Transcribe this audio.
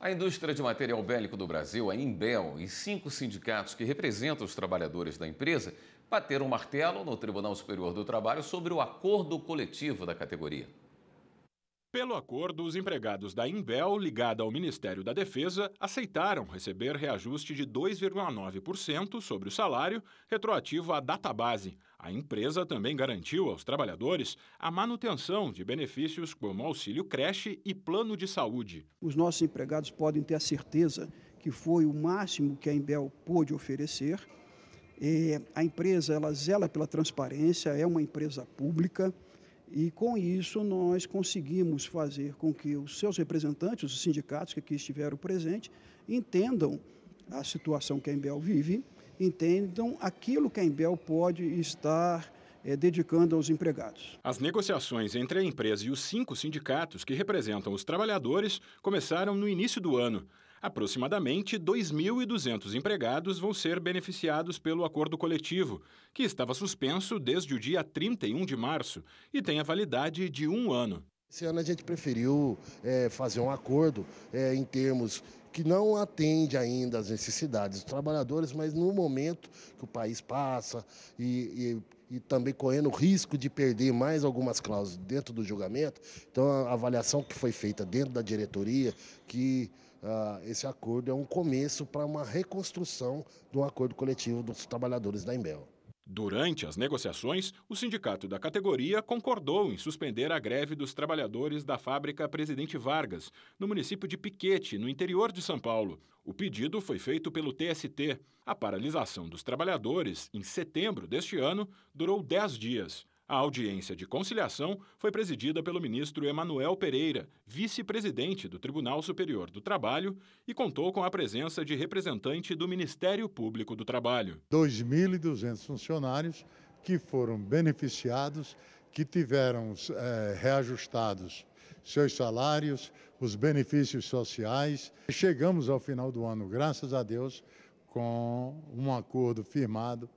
A indústria de material bélico do Brasil, a Imbel, e cinco sindicatos que representam os trabalhadores da empresa bateram martelo no Tribunal Superior do Trabalho sobre o acordo coletivo da categoria. Pelo acordo, os empregados da Imbel, ligada ao Ministério da Defesa, aceitaram receber reajuste de 2,9% sobre o salário, retroativo à data base. A empresa também garantiu aos trabalhadores a manutenção de benefícios como auxílio creche e plano de saúde. Os nossos empregados podem ter a certeza que foi o máximo que a Imbel pôde oferecer. E é, a empresa ela zela pela transparência, é uma empresa pública. E com isso nós conseguimos fazer com que os seus representantes, os sindicatos que aqui estiveram presentes, entendam a situação que a Embel vive, entendam aquilo que a Embel pode estar é, dedicando aos empregados. As negociações entre a empresa e os cinco sindicatos que representam os trabalhadores começaram no início do ano. Aproximadamente 2.200 empregados vão ser beneficiados pelo acordo coletivo, que estava suspenso desde o dia 31 de março e tem a validade de um ano. Esse ano a gente preferiu é, fazer um acordo é, em termos que não atende ainda às necessidades dos trabalhadores, mas no momento que o país passa e, e e também correndo o risco de perder mais algumas cláusulas dentro do julgamento. Então, a avaliação que foi feita dentro da diretoria, que ah, esse acordo é um começo para uma reconstrução do acordo coletivo dos trabalhadores da Embel. Durante as negociações, o sindicato da categoria concordou em suspender a greve dos trabalhadores da fábrica Presidente Vargas, no município de Piquete, no interior de São Paulo. O pedido foi feito pelo TST. A paralisação dos trabalhadores, em setembro deste ano, durou 10 dias. A audiência de conciliação foi presidida pelo ministro Emanuel Pereira, vice-presidente do Tribunal Superior do Trabalho, e contou com a presença de representante do Ministério Público do Trabalho. 2.200 funcionários que foram beneficiados, que tiveram é, reajustados seus salários, os benefícios sociais. Chegamos ao final do ano, graças a Deus, com um acordo firmado.